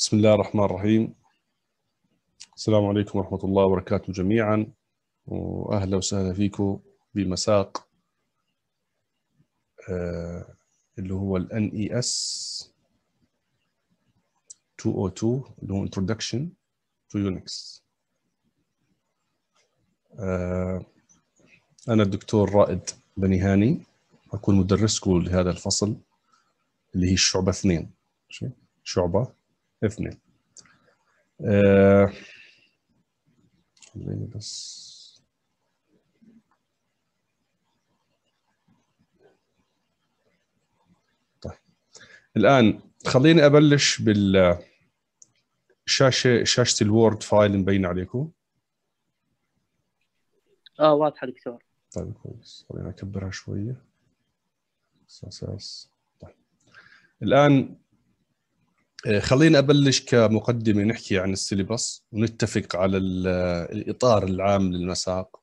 بسم الله الرحمن الرحيم السلام عليكم ورحمة الله وبركاته جميعا وأهلا وسهلا فيكم بمساق آه، اللي هو ال NES 202 اللي هو Introduction to Unix آه، أنا الدكتور رائد بنيهاني أكون مدرسكم لهذا الفصل اللي هي الشعبة اثنين شعبة اثنين آه، خليني بس طيب الآن خليني أبلش بال شاشة شاشة الوورد فايل مبينة عليكم اه واضحة دكتور طيب كويس خليني أكبرها شوية اساس طيب الآن آه، خلينا ابلش كمقدمه نحكي عن السيلبس ونتفق على الاطار العام للمساق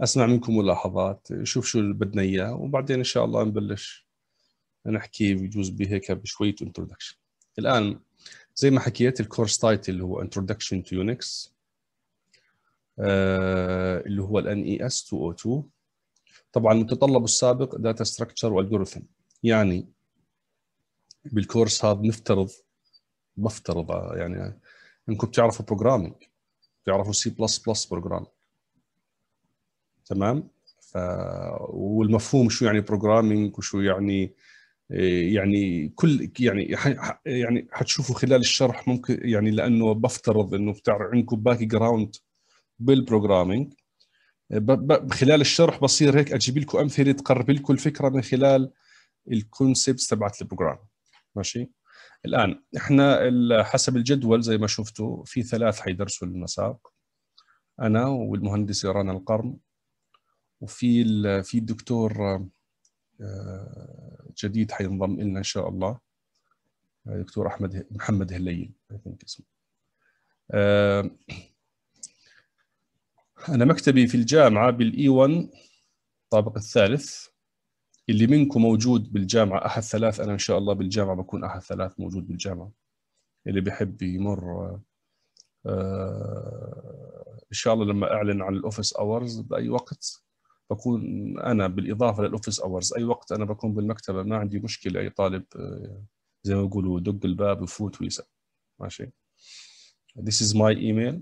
اسمع منكم ملاحظات شوف شو اللي بدنا اياه وبعدين ان شاء الله نبلش نحكي بجوز بهيك بشويه انترودكشن الان زي ما حكيت الكورس تايتل هو انترودكشن تو يونكس اللي هو الان اي اس 202 طبعا المتطلب السابق داتا ستراكشر والجوريثم يعني بالكورس هذا نفترض بفترض يعني انكم بتعرفوا بروجرامينج بتعرفوا سي بلس بلس بروجرامينج تمام ف والمفهوم شو يعني بروجرامينج وشو يعني يعني كل يعني يعني حتشوفوا خلال الشرح ممكن يعني لانه بفترض انه بتعرف عندكم باك جراوند بالبروجرامينج خلال الشرح بصير هيك اجيب لكم امثله تقرب لكم الفكره من خلال الكونسبتس تبعت البروجرام ماشي الان احنا حسب الجدول زي ما شفتوا في ثلاث حيدرسوا المساق انا والمهندس رنا القرن وفي في دكتور آه، جديد حينضم لنا ان شاء الله آه، دكتور احمد محمد هليل اسمه آه، انا مكتبي في الجامعه بالاي 1 الطابق الثالث اللي منكم موجود بالجامعة أحد ثلاث أنا إن شاء الله بالجامعة بكون أحد ثلاث موجود بالجامعة اللي بحب يمر آه، إن شاء الله لما أعلن عن الأوفيس أورز بأي وقت بكون أنا بالإضافة للأوفيس أورز أي وقت أنا بكون بالمكتبة ما عندي مشكلة أي طالب آه، زي ما يقولوا دق الباب وفوت ويسأل ماشي This is my email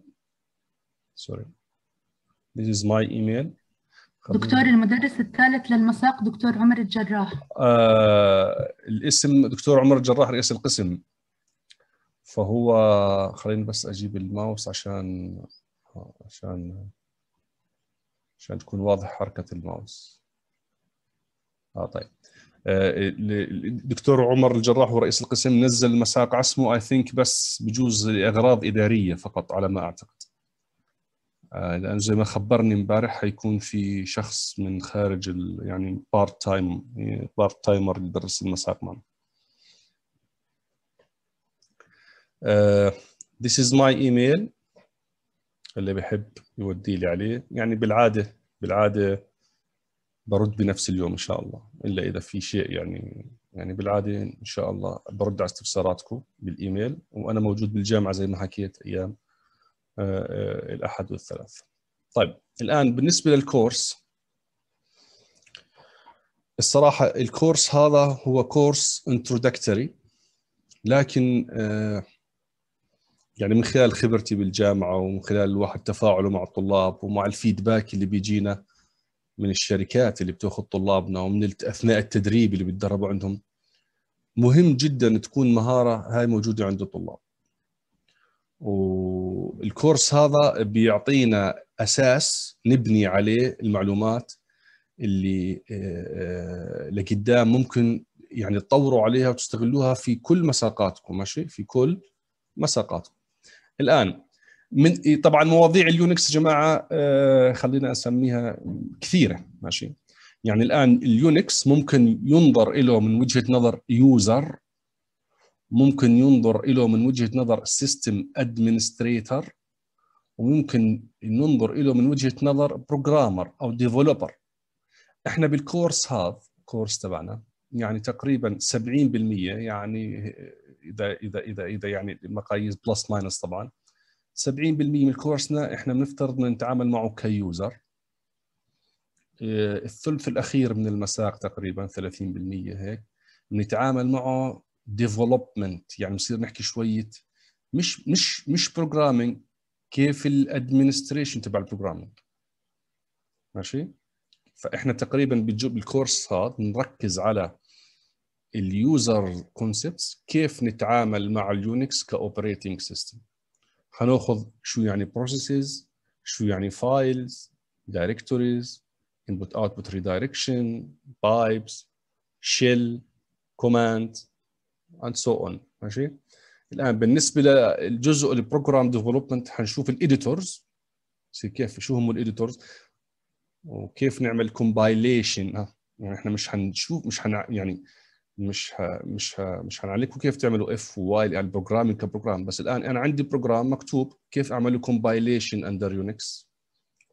sorry This is my email دكتور المدرس الثالث للمساق دكتور عمر الجراح آه الاسم دكتور عمر الجراح رئيس القسم فهو خليني بس اجيب الماوس عشان عشان عشان تكون واضح حركه الماوس اه طيب الدكتور آه، عمر الجراح هو رئيس القسم نزل مساق عسمه اي ثينك بس بجوز لاغراض اداريه فقط على ما اعتقد آه، لان زي ما خبرني امبارح حيكون في شخص من خارج ال يعني بارت تايم بارت تايمر يدرس المساق معنا آه، this is my email اللي بحب يودي لي عليه يعني بالعاده بالعاده برد بنفس اليوم ان شاء الله الا اذا في شيء يعني يعني بالعاده ان شاء الله برد على استفساراتكم بالايميل وانا موجود بالجامعه زي ما حكيت ايام آه، آه، الاحد والثلاث طيب الان بالنسبه للكورس الصراحه الكورس هذا هو كورس انترودكتوري لكن آه، يعني من خلال خبرتي بالجامعه ومن خلال الواحد تفاعله مع الطلاب ومع الفيدباك اللي بيجينا من الشركات اللي بتاخذ طلابنا ومن اثناء التدريب اللي بتدربوا عندهم مهم جدا تكون مهاره هاي موجوده عند الطلاب والكورس هذا بيعطينا اساس نبني عليه المعلومات اللي آه، لقدام ممكن يعني تطوروا عليها وتستغلوها في كل مساقاتكم ماشي في كل مساقاتكم الان من طبعا مواضيع اليونكس يا جماعه آه، خلينا اسميها كثيره ماشي يعني الان اليونكس ممكن ينظر له من وجهه نظر يوزر ممكن ينظر له من وجهه نظر سيستم ادمنستريتر وممكن ننظر له من وجهه نظر بروجرامر او ديفلوبر احنا بالكورس هذا الكورس تبعنا يعني تقريبا 70% يعني اذا اذا اذا اذا يعني المقاييس بلس ماينس طبعا 70% من كورسنا احنا بنفترض انه نتعامل معه كيوزر الثلث الاخير من المساق تقريبا 30% هيك بنتعامل معه ديفلوبمنت يعني بصير نحكي شويه مش مش مش بروجرامينج كيف الادمنستريشن تبع البروجرامينج ماشي فاحنا تقريبا بالكورس هذا نركز على اليوزر كونسبتس كيف نتعامل مع اليونكس كاوبريتنج سيستم هناخذ شو يعني بروسيسز شو يعني فايلز دايركتوريز input output redirection pipes shell كوماند اند سو اون ماشي الان بالنسبه للجزء البروجرام ديفلوبمنت حنشوف الايديتورز كيف شو هم الايديتورز وكيف نعمل كومبايليشن يعني احنا مش حنشوف مش حن يعني مش ها مش ها مش حنعلمكم كيف تعملوا اف وواي يعني بروجرامينج كبروجرام بس الان انا عندي بروجرام مكتوب كيف له كومبايليشن اندر يونكس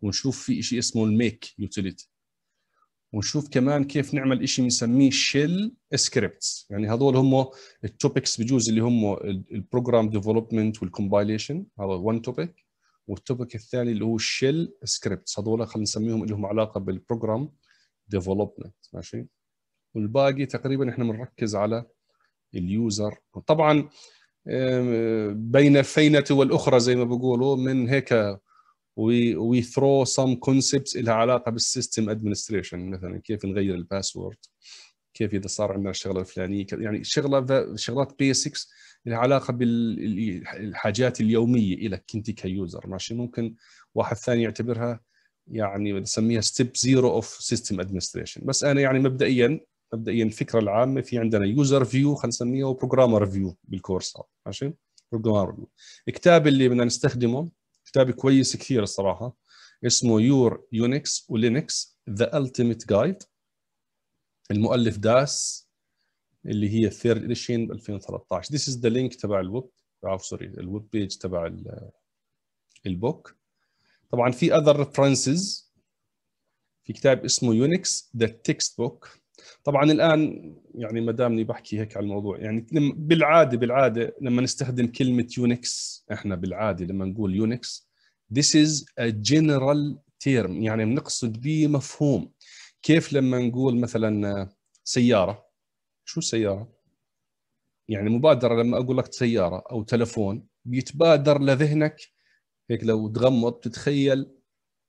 ونشوف في شيء اسمه الميك يوتيليتي ونشوف كمان كيف نعمل شيء بنسميه شيل سكريبتس يعني هذول هم التوبكس بجوز اللي هم البروجرام ديفلوبمنت والكومبايليشن هذا 1 توبك والتوبك الثاني اللي هو الشيل سكريبتس هذول خلينا نسميهم لهم علاقه بالبروجرام ديفلوبمنت ماشي والباقي تقريبا احنا بنركز على اليوزر طبعا بين الفينه والاخرى زي ما بيقولوا من هيك وي وي ثرو سم كونسبتس لها علاقه بالسيستم ادمنستريشن مثلا كيف نغير الباسورد كيف اذا صار عندنا الشغله الفلانيه يعني شغله شغلات بيسكس لها علاقه بالحاجات اليوميه لك انت كيوزر ماشي ممكن واحد ثاني يعتبرها يعني نسميها ستيب زيرو اوف سيستم ادمنستريشن بس انا يعني مبدئيا مبدئيا الفكره العامه في عندنا يوزر فيو خلينا نسميها وبروجرامر فيو بالكورس ماشي بروجرامر فيو الكتاب اللي بدنا نستخدمه كتاب كويس كثير الصراحه اسمه يور يونكس ولينكس ذا التيميت جايد المؤلف داس اللي هي الثيرد اديشن 2013 ذيس از ذا لينك تبع الويب عفوا سوري الويب بيج تبع البوك طبعا في اذر ريفرنسز في كتاب اسمه يونكس ذا تكست بوك طبعا الان يعني ما دامني بحكي هيك على الموضوع يعني بالعاده بالعاده لما نستخدم كلمه يونكس احنا بالعاده لما نقول يونكس this is a general term يعني بنقصد به مفهوم كيف لما نقول مثلا سياره شو سياره يعني مبادره لما اقول لك سياره او تلفون بيتبادر لذهنك هيك لو تغمض تتخيل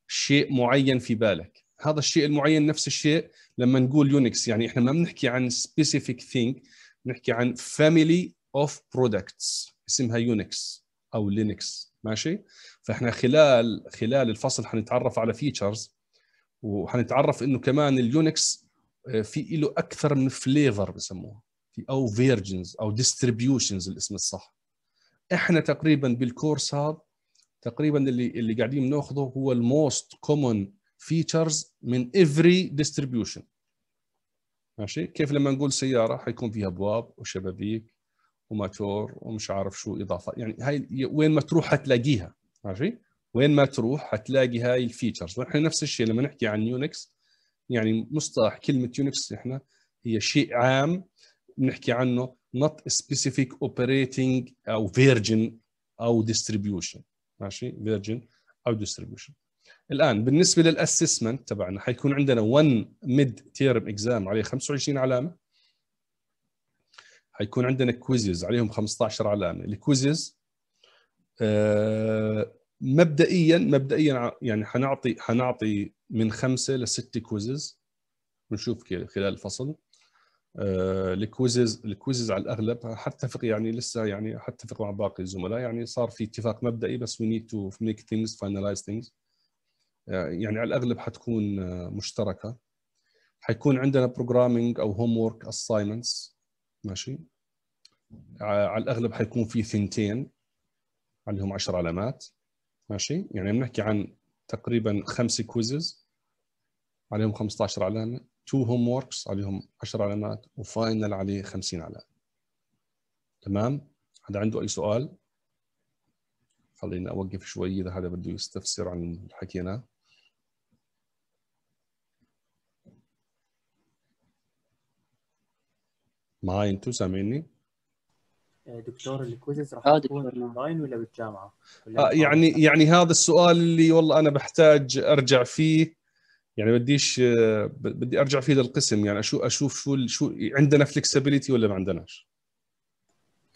شيء معين في بالك هذا الشيء المعين نفس الشيء لما نقول يونكس يعني احنا ما بنحكي عن سبيسيفيك ثينج بنحكي عن فاميلي اوف برودكتس اسمها يونكس او لينكس ماشي فاحنا خلال خلال الفصل حنتعرف على فيتشرز وحنتعرف انه كمان اليونكس آه، في له اكثر من فليفر بسموها في او فيرجنز او ديستريبيوشنز الاسم الصح احنا تقريبا بالكورس هذا تقريبا اللي اللي قاعدين بناخذه هو الموست كومون فيتشرز من افري ديستريبيوشن ماشي كيف لما نقول سياره حيكون فيها ابواب وشبابيك وماتور ومش عارف شو اضافه يعني هاي وين ما تروح حتلاقيها ماشي وين ما تروح حتلاقي هاي الفيتشرز ونحن نفس الشيء لما نحكي عن يونكس يعني مصطلح كلمه يونكس احنا هي شيء عام بنحكي عنه not specific operating او فيرجن او distribution ماشي فيرجن او distribution الان بالنسبه للاسسمنت تبعنا حيكون عندنا 1 ميد تيرم اكزام عليه 25 علامه حيكون عندنا كويزز عليهم 15 علامه الكويزز آه، مبدئيا مبدئيا يعني حنعطي حنعطي من خمسه لست كويزز بنشوف خلال الفصل الكويزز آه، الكويزز على الاغلب حتفق يعني لسه يعني حتفق مع باقي الزملاء يعني صار في اتفاق مبدئي بس وي نيد تو ميك ثينجز فاينلايز ثينجز يعني على الاغلب حتكون آه، مشتركه حيكون عندنا بروجرامينج او هوم وورك اساينمنتس ماشي آه، على الاغلب حيكون في ثنتين عليهم 10 علامات ماشي يعني بنحكي عن تقريبا خمس كويزز عليهم 15 علامه تو هوم ووركس عليهم 10 علامات وفاينل عليه 50 علامه تمام حدا عنده اي سؤال خليني اوقف شوي اذا حدا بده يستفسر عن اللي حكيناه معاي انتو سامعيني؟ آه، دكتور الكويزز راح آه، تكون اونلاين ولا بالجامعه؟ ولا آه يعني بالجامعة. يعني هذا السؤال اللي والله انا بحتاج ارجع فيه يعني بديش آه، بدي ارجع فيه للقسم يعني اشوف اشوف شو شو عندنا فلكسبيتي ولا ما عندناش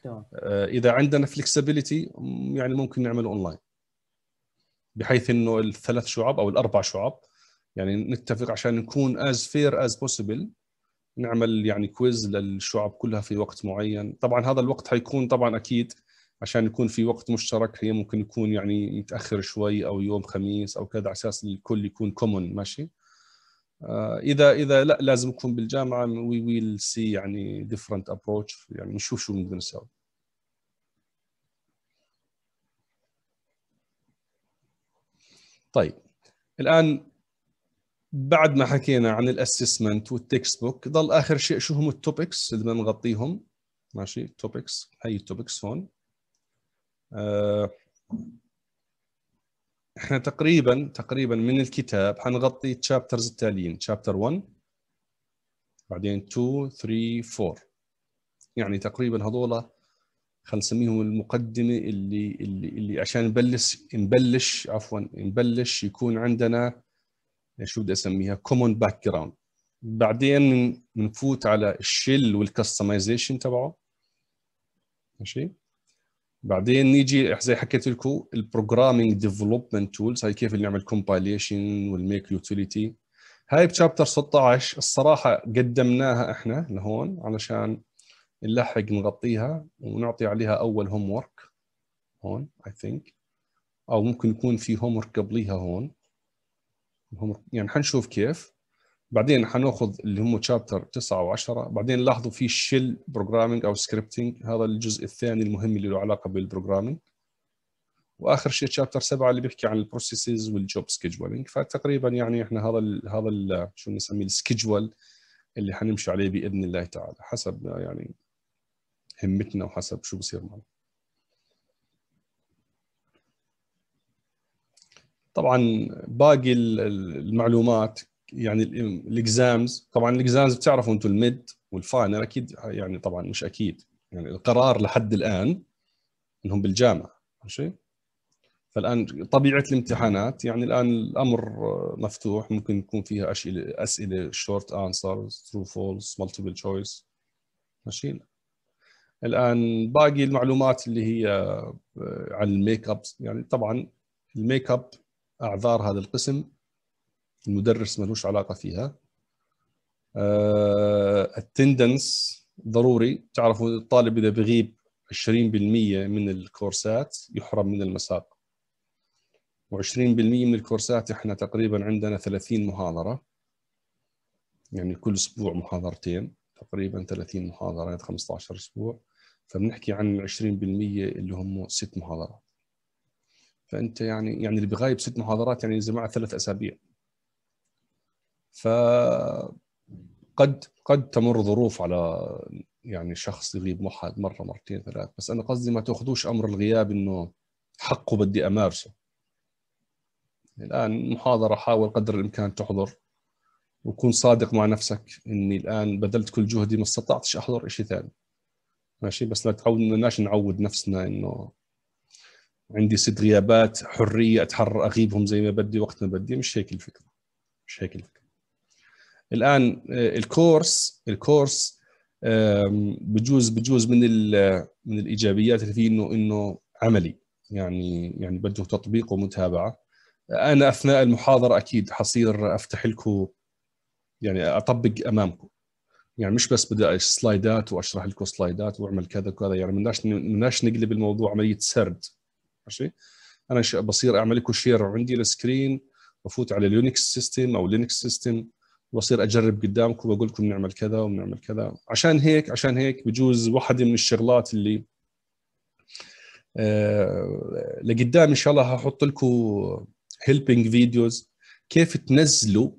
تمام اذا عندنا فلكسبيتي يعني ممكن نعمل اونلاين بحيث انه الثلاث شعب او الاربع شعب يعني نتفق عشان نكون از فير از بوسيبل نعمل يعني كويز للشعب كلها في وقت معين طبعا هذا الوقت حيكون طبعا اكيد عشان يكون في وقت مشترك هي ممكن يكون يعني متاخر شوي او يوم خميس او كذا على اساس الكل يكون كومون ماشي آه، اذا اذا لا لازم يكون بالجامعه وي ويل سي يعني ديفرنت ابروتش يعني نشوف شو بنقدر نسوي طيب الان بعد ما حكينا عن الاسسمنت والتكست بوك ضل اخر شيء شو هم التوبكس اللي بدنا نغطيهم ماشي توبكس هي التوبكس هون آه احنا تقريبا تقريبا من الكتاب حنغطي التشابترز التاليين تشابتر 1 بعدين 2 3 4 يعني تقريبا هذول خلينا نسميهم المقدمه اللي اللي اللي عشان نبلش نبلش عفوا نبلش يكون عندنا شو بدي اسميها كومون باك جراوند بعدين بنفوت على الشل والكستمايزيشن تبعه ماشي بعدين نيجي زي حكيت لكم البروجرامينج ديفلوبمنت تولز هاي كيف نعمل كومبايليشن والميك يوتيليتي هاي بشابتر 16 الصراحه قدمناها احنا لهون علشان نلحق نغطيها ونعطي عليها اول هوم ورك هون اي ثينك او ممكن يكون في هوم ورك قبليها هون هم يعني حنشوف كيف بعدين حناخذ اللي هم تشابتر 9 و10 بعدين لاحظوا في شيل بروجرامينج او سكريبتنج هذا الجزء الثاني المهم اللي له علاقه بالبروجرامينج واخر شيء تشابتر 7 اللي بيحكي عن البروسيسز والجوب سكيدجولينج فتقريبا يعني احنا هذا الـ هذا الـ شو نسميه السكيدجول اللي حنمشي عليه باذن الله تعالى حسب يعني همتنا وحسب شو بصير معنا طبعا باقي المعلومات يعني الاكزامز طبعا الاكزامز بتعرفوا انتم الميد والفاينل اكيد يعني طبعا مش اكيد يعني القرار لحد الان انهم بالجامعه ماشي فالان طبيعه الامتحانات يعني الان الامر مفتوح ممكن يكون فيها اسئله اسئله شورت انسرز ترو فولس مالتيبل تشويس ماشي الان باقي المعلومات اللي هي عن الميك اب يعني طبعا الميك اب أعذار هذا القسم المدرس ملوش علاقة فيها التندنس آه، ضروري تعرفوا الطالب إذا بغيب 20% من الكورسات يحرم من المساق و20% من الكورسات احنا تقريبا عندنا 30 محاضرة يعني كل أسبوع محاضرتين تقريبا 30 محاضرة 15 أسبوع فبنحكي عن 20% اللي هم ست محاضرات فانت يعني يعني اللي بغايب ست محاضرات يعني جماعه ثلاث اسابيع ف قد قد تمر ظروف على يعني شخص يغيب مره مرتين ثلاث بس انا قصدي ما تاخذوش امر الغياب انه حقه بدي امارسه الان محاضره حاول قدر الامكان تحضر وكون صادق مع نفسك اني الان بذلت كل جهدي ما استطعتش احضر شيء ثاني ماشي بس لا تعودناش نعود نفسنا انه عندي ست غيابات حريه اتحرر اغيبهم زي ما بدي وقت ما بدي مش هيك الفكره مش هيك الفكره الان آه، الكورس الكورس بجوز بجوز من من الايجابيات اللي فيه انه انه عملي يعني يعني بده تطبيق ومتابعه انا اثناء المحاضره اكيد حصير افتح لكم يعني اطبق امامكم يعني مش بس بدي سلايدات واشرح لكم سلايدات واعمل كذا وكذا يعني بدناش بدناش نقلب الموضوع عمليه سرد ماشي انا بصير اعمل لكم شير عندي السكرين بفوت على اليونكس سيستم او لينكس سيستم واصير اجرب قدامكم واقول لكم بنعمل كذا وبنعمل كذا عشان هيك عشان هيك بجوز واحده من الشغلات اللي آه، لقدام ان شاء الله هحط لكم هيلبنج فيديوز كيف تنزلوا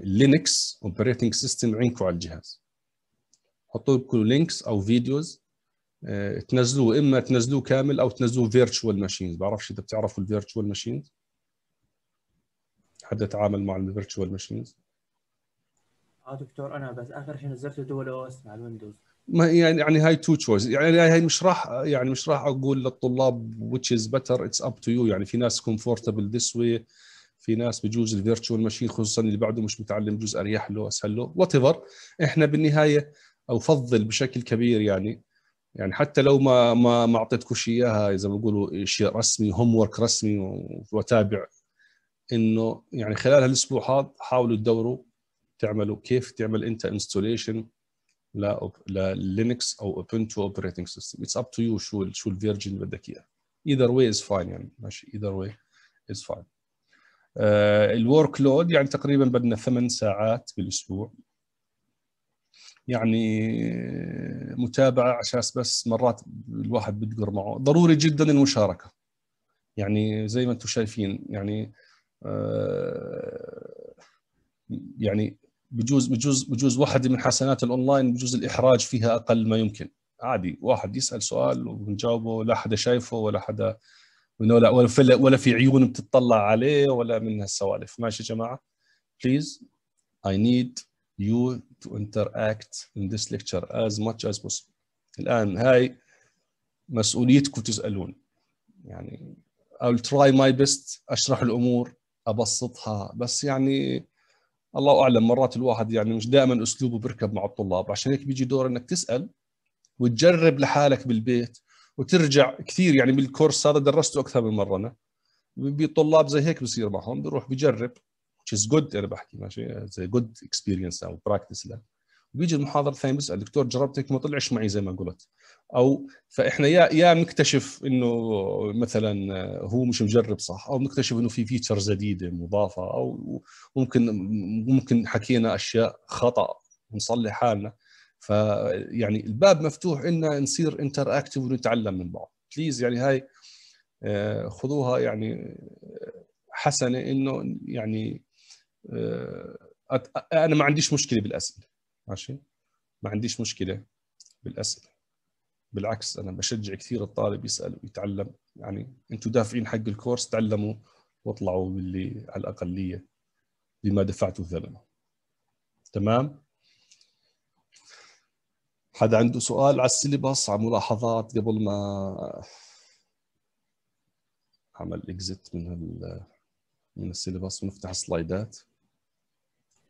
لينكس اوبريتنج سيستم عندكم على الجهاز حطوا لكم لينكس او فيديوز آه، تنزلوه اما تنزلوه كامل او تنزلوه فيرتشوال ماشينز بعرفش اذا بتعرفوا الفيرتشوال ماشينز حدا تعامل مع الفيرتشوال ماشينز اه دكتور انا بس اخر شيء نزلته دول او اس مع الويندوز ما يعني يعني هاي تو تشويس يعني هاي مش راح يعني مش راح اقول للطلاب which is better it's up to you يعني في ناس comfortable this way في ناس بجوز الفيرتشوال ماشين خصوصا اللي بعده مش متعلم بجوز اريح له اسهل له وات احنا بالنهايه او فضل بشكل كبير يعني يعني حتى لو ما ما ما اعطيتكم اياها زي ما بيقولوا شيء رسمي هوم ورك رسمي وتابع انه يعني خلال هالاسبوع هذا حاولوا تدوروا تعملوا كيف تعمل انت انستوليشن للينكس او اوبنتو اوبريتنج سيستم اتس اب تو يو شو شو الفيرجن اللي بدك اياه ايذر واي از فاين يعني ماشي ايذر واي از فاين الورك لود يعني تقريبا بدنا ثمان ساعات بالاسبوع يعني متابعه عشان بس مرات الواحد بتقر معه ضروري جدا المشاركه يعني زي ما انتم شايفين يعني آه، يعني بجوز بجوز بجوز واحده من حسنات الاونلاين بجوز الاحراج فيها اقل ما يمكن عادي واحد يسال سؤال وبنجاوبه لا حدا شايفه ولا حدا ولا ولا في ولا في عيون بتطلع عليه ولا من هالسوالف ماشي يا جماعه بليز اي نيد you to interact in this lecture as much as possible الآن هاي مسؤوليتكم تسألون يعني I'll try my best أشرح الأمور أبسطها بس يعني الله أعلم مرات الواحد يعني مش دائما أسلوبه بيركب مع الطلاب عشان هيك بيجي دور أنك تسأل وتجرب لحالك بالبيت وترجع كثير يعني بالكورس هذا درسته أكثر من مرة أنا بطلاب زي هيك بصير معهم بيروح بجرب which is good انا يعني بحكي ماشي a good experience او براكتس له بيجي المحاضر الثاني بيسال دكتور جربت هيك ما طلعش معي زي ما قلت او فاحنا يا يا بنكتشف انه مثلا هو مش مجرب صح او بنكتشف انه في فيتشرز جديده مضافه او ممكن ممكن حكينا اشياء خطا ونصلح حالنا فيعني الباب مفتوح ان نصير انتر اكتف ونتعلم من بعض بليز يعني هاي آه، خذوها يعني آه، حسنه انه يعني آه، انا ما عنديش مشكله بالاسئله ماشي ما عنديش مشكله بالاسئله بالعكس انا بشجع كثير الطالب يسال ويتعلم يعني انتم دافعين حق الكورس تعلموا واطلعوا باللي على الاقليه بما دفعتوا ثمنه تمام حدا عنده سؤال على السيلبس على ملاحظات قبل ما اعمل اكزت من ال من السيلبس ونفتح السلايدات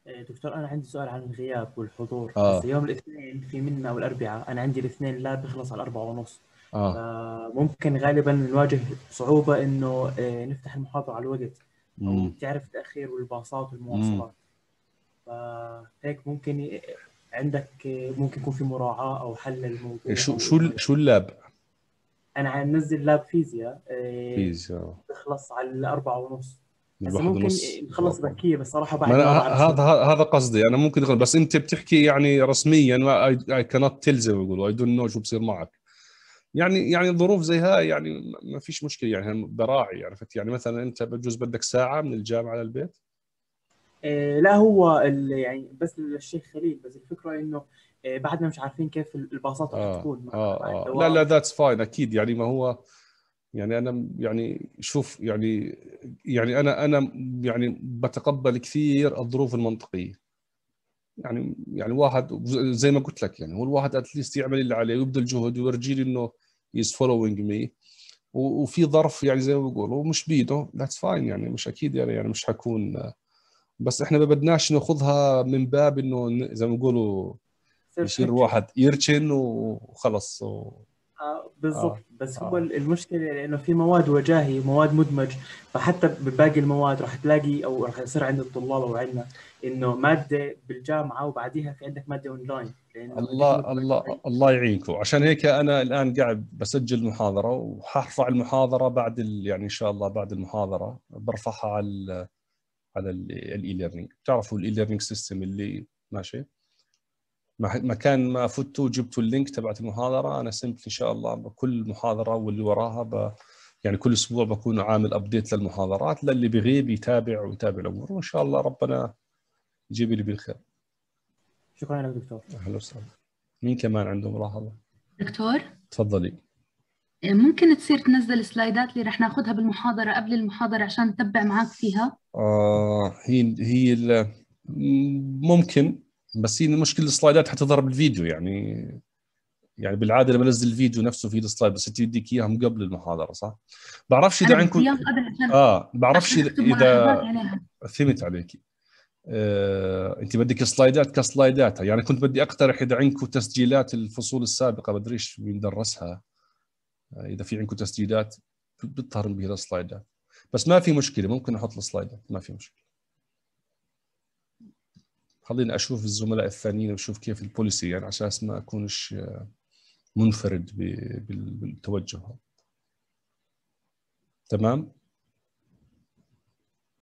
آه، دكتور انا عندي سؤال عن الغياب والحضور آه. بس يوم الاثنين في منا والاربعاء انا عندي الاثنين لا بيخلص على الاربعة ونص آه. ممكن غالبا نواجه صعوبه انه آه، نفتح المحاضره على الوقت او تعرف التاخير والباصات والمواصلات فهيك ممكن آه، عندك ممكن يكون في مراعاه او حل للموضوع شو شو شو اللاب؟ انا عم نزل لاب فيزياء فيزياء بخلص على الأربعة ونص بس ممكن نخلص إيه، بكيه بس صراحه بعد هذا هذا قصدي انا ممكن أغلق. بس انت بتحكي يعني رسميا اي كانت تلزم يقولوا اي دونت نو شو بصير معك يعني يعني ظروف زي هاي يعني ما فيش مشكله يعني براعي عرفت يعني, يعني مثلا انت بجوز بدك ساعه من الجامعه للبيت إيه، لا هو يعني بس للشيخ خليل بس الفكره انه إيه، بعدنا مش عارفين كيف الباصات رح آه تكون آه آه لا لا ذاتس فاين اكيد يعني ما هو يعني انا يعني شوف يعني يعني انا انا يعني بتقبل كثير الظروف المنطقيه يعني يعني واحد زي ما قلت لك يعني هو الواحد اتليست يعمل اللي عليه ويبذل جهد ويرجي لي انه از فولوينج مي وفي ظرف يعني زي ما بيقولوا مش بيده ذاتس فاين يعني مش اكيد يعني, يعني مش حكون بس احنا ما بدناش ناخذها من باب انه زي ما بيقولوا يصير واحد يرشن وخلص و... بالضبط آه. بس هو آه. المشكله لانه في مواد وجاهي مواد مدمج فحتى بباقي المواد راح تلاقي او راح يصير عند الطلاب او عندنا انه ماده بالجامعه وبعديها في عندك ماده اونلاين الله الله مدمج. الله يعينكم عشان هيك انا الان قاعد بسجل محاضره وحرفع المحاضره بعد يعني ان شاء الله بعد المحاضره برفعها على على الاي ليرنينج بتعرفوا الاي ليرنينج سيستم اللي ماشي مكان ما فتوا جبتوا اللينك تبعت المحاضره انا سمت ان شاء الله بكل محاضره واللي وراها ب... يعني كل اسبوع بكون عامل ابديت للمحاضرات للي بيغيب يتابع ويتابع الامور وان شاء الله ربنا يجيب اللي بالخير شكرا لك دكتور اهلا وسهلا مين كمان عنده ملاحظه؟ دكتور تفضلي إيه، ممكن تصير تنزل سلايدات اللي رح ناخذها بالمحاضره قبل المحاضره عشان نتبع معك فيها؟ آه هي هي ممكن بس هي مشكله السلايدات حتظهر الفيديو يعني يعني بالعاده لما انزل الفيديو نفسه في السلايد بس انت بدك اياهم قبل المحاضره صح؟ بعرفش اذا عندكم اه بعرفش اذا فهمت عليك آه، انت بدك سلايدات كسلايداتها يعني كنت بدي اقترح اذا عندكم تسجيلات الفصول السابقه بدريش مين درسها آه، اذا في عندكم تسجيلات بتظهر بها السلايدات بس ما في مشكله ممكن احط السلايدات ما في مشكله خليني اشوف الزملاء الثانيين واشوف كيف البوليسي يعني عشان ما اكونش آه، منفرد بالتوجه تمام